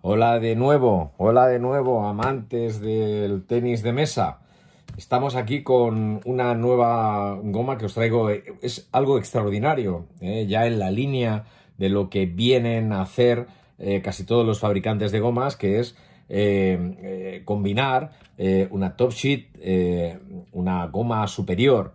Hola de nuevo, hola de nuevo, amantes del tenis de mesa. Estamos aquí con una nueva goma que os traigo. Es algo extraordinario, eh, ya en la línea de lo que vienen a hacer eh, casi todos los fabricantes de gomas, que es eh, combinar una top sheet, una goma superior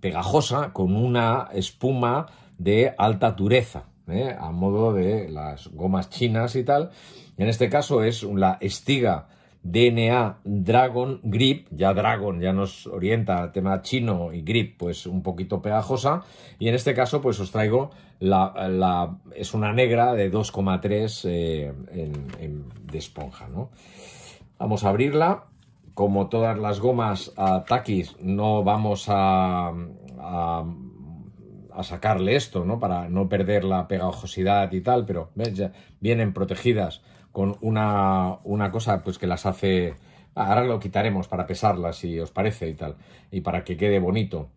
pegajosa con una espuma de alta dureza. ¿eh? a modo de las gomas chinas y tal. En este caso es la Estiga DNA Dragon Grip, ya Dragon ya nos orienta al tema chino y grip pues un poquito pegajosa y en este caso pues os traigo la, es una negra de 2,3 eh, de esponja ¿no? vamos a abrirla como todas las gomas a no vamos a sacarle esto, ¿no? Para no perder la pegajosidad y tal, pero vienen protegidas con una, cosa pues que las hace... Ahora lo quitaremos para pesarlas, si os parece y tal, y para que quede bonito.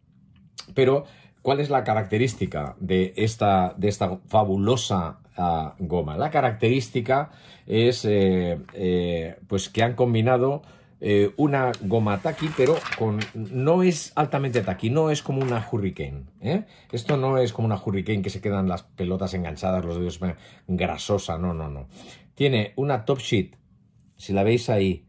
Pero, ¿cuál es la característica de esta, de esta fabulosa ah, goma? La característica es eh, eh, pues que han combinado eh, una goma taqui, pero con, no es altamente taqui, no es como una hurricane. ¿eh? Esto no es como una hurricane que se quedan las pelotas enganchadas, los dedos grasosa, no, no, no. Tiene una top sheet, si la veis ahí,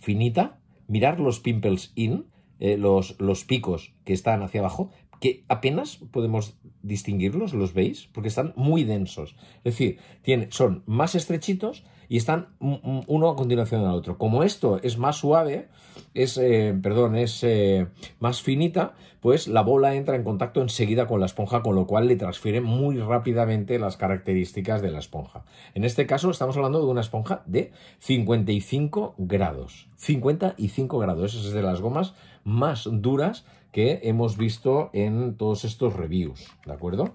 finita. Mirar los pimples in, eh, los, los picos que están hacia abajo, que apenas podemos distinguirlos, ¿los veis? Porque están muy densos. Es decir, son más estrechitos y están uno a continuación del otro. Como esto es más suave, es, eh, perdón, es eh, más finita, pues la bola entra en contacto enseguida con la esponja, con lo cual le transfiere muy rápidamente las características de la esponja. En este caso estamos hablando de una esponja de 55 grados. 55 grados, esa es de las gomas más duras que hemos visto en todos estos reviews, ¿de acuerdo?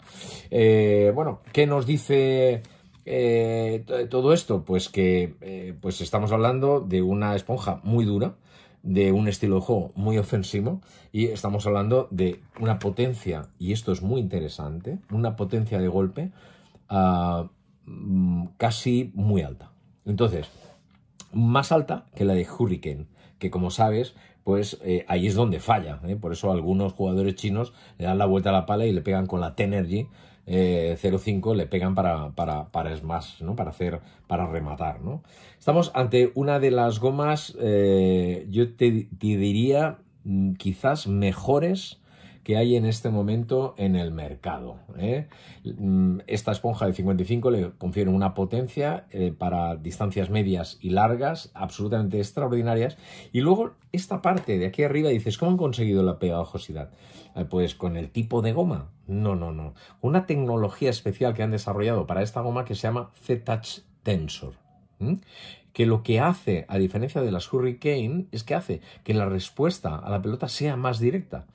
Eh, bueno, ¿qué nos dice eh, todo esto, pues que eh, pues estamos hablando de una esponja muy dura, de un estilo de juego muy ofensivo y estamos hablando de una potencia, y esto es muy interesante, una potencia de golpe ah, mm, casi muy alta. Entonces, más alta que la de Hurricane, que como sabes, pues eh, ahí es donde falla. Por eso algunos jugadores chinos le dan la vuelta a la pala y le pegan con la Tenergy 0,5 eh, le pegan para, para, para más ¿no? Para hacer, para rematar, ¿no? Estamos ante una de las gomas, eh, yo te diría, mm, quizás mejores que hay en este momento en el mercado. ¿eh? Mm, esta esponja de 55 le confiere una potencia eh, para distancias medias y largas absolutamente extraordinarias. Y luego esta parte de aquí arriba dices, ¿cómo han conseguido la pegajosidad? Eh, pues con el tipo de goma. No, no, no. Una tecnología especial que han desarrollado para esta goma que se llama Z-Touch Tensor que lo que hace, a diferencia de las Hurricane, es que hace que la respuesta a la pelota sea más directa,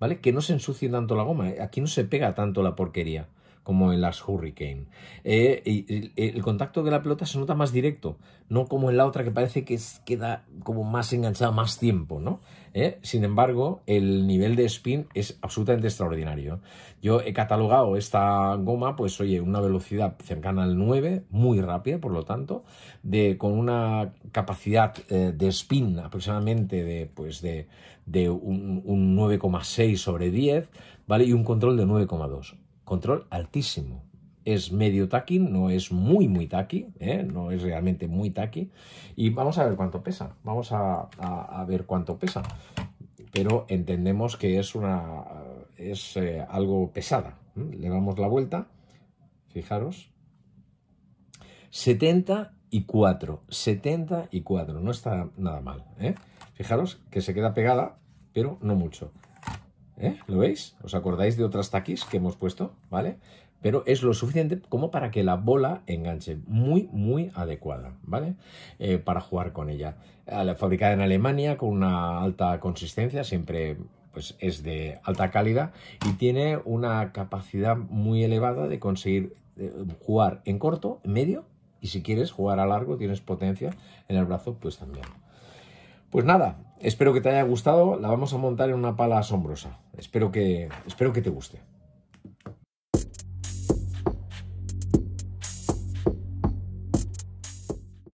¿vale? Que no se ensucie tanto la goma, aquí no se pega tanto la porquería como en las Hurricane. Eh, el, contacto de la pelota se nota más directo, no como en la otra que parece que queda como más enganchada más tiempo, ¿no? Eh, sin embargo, el nivel de spin es absolutamente extraordinario. Yo he catalogado esta goma, pues oye, una velocidad cercana al 9, muy rápida, por lo tanto, de, con una capacidad eh, de spin aproximadamente de, pues, de, un 9,6 sobre 10, ¿vale? Y un control de 9,2 control altísimo. Es medio taqui, no es muy, muy taqui, ¿eh? no es realmente muy taqui. Y vamos a ver cuánto pesa, vamos a, ver cuánto pesa. Pero entendemos que es, una, es eh, algo pesada. Le damos la vuelta, fijaros. 74, 74, no está nada mal. ¿eh? Fijaros que se queda pegada, pero no mucho. ¿Eh? ¿Lo veis? ¿Os acordáis de otras taquis que hemos puesto? ¿Vale? Pero es lo suficiente como para que la bola enganche. Muy, muy adecuada, ¿vale? Eh, para jugar con ella. Eh, fabricada en Alemania, con una alta consistencia, siempre pues es de alta calidad y tiene una capacidad muy elevada de conseguir jugar en corto, en medio y si quieres jugar a largo, tienes potencia en el brazo, pues también. Pues nada, Espero que te haya gustado. La vamos a montar en una pala asombrosa. Espero que, espero que te guste.